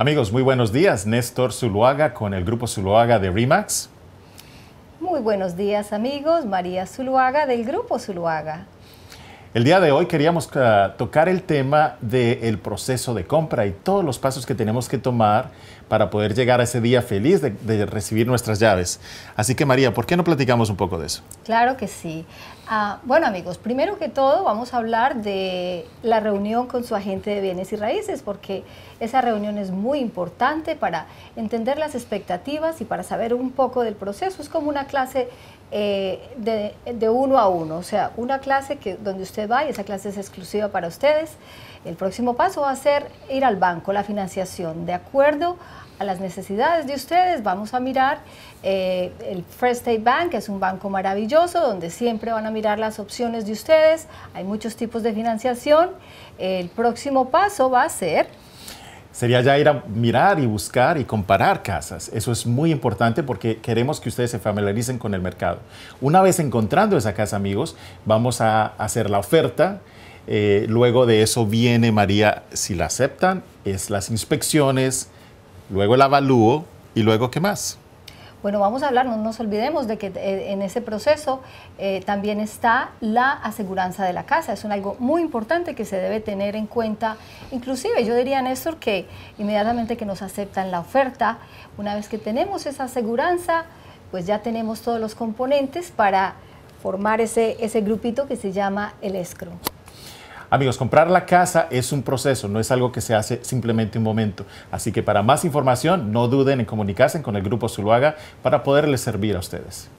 Amigos, muy buenos días. Néstor Zuluaga con el grupo Zuluaga de RIMAX. Muy buenos días amigos, María Zuluaga del grupo Zuluaga. El día de hoy queríamos eh, tocar el tema del proceso de compra y todos los pasos que tenemos que tomar para poder llegar a ese día feliz de, recibir nuestras llaves. Así que María, ¿por qué no platicamos un poco de eso? Claro que sí. Ah, bueno amigos, primero que todo vamos a hablar de la reunión con su agente de bienes y raíces, porque esa reunión es muy importante para entender las expectativas y para saber un poco del proceso. Es como una clase eh, de, de uno a uno, o sea, una clase que, donde usted va y esa clase es exclusiva para ustedes. El próximo paso va a ser ir al banco, la financiación. De acuerdo a las necesidades de ustedes, vamos a mirar eh, el First State Bank, que es un banco maravilloso, donde siempre van a mirar las opciones de ustedes. Hay muchos tipos de financiación. El próximo paso va a ser sería ya ir a mirar y buscar y comparar casas. Eso es muy importante porque queremos que ustedes se familiaricen con el mercado. Una vez encontrando esa casa, amigos, vamos a hacer la oferta. Eh, luego de eso viene María, si la aceptan, es las inspecciones, luego el avalúo y luego qué más. Bueno, vamos a hablar, no nos olvidemos de que eh, en ese proceso eh, también está la aseguranza de la casa. Es un algo muy importante que se debe tener en cuenta. Inclusive yo diría, Néstor, que inmediatamente que nos aceptan la oferta, una vez que tenemos esa aseguranza, pues ya tenemos todos los componentes para formar ese, ese grupito que se llama el escro. Amigos, comprar la casa es un proceso, no es algo que se hace simplemente un momento. Así que para más información, no duden en comunicarse con el Grupo Zuluaga para poderles servir a ustedes.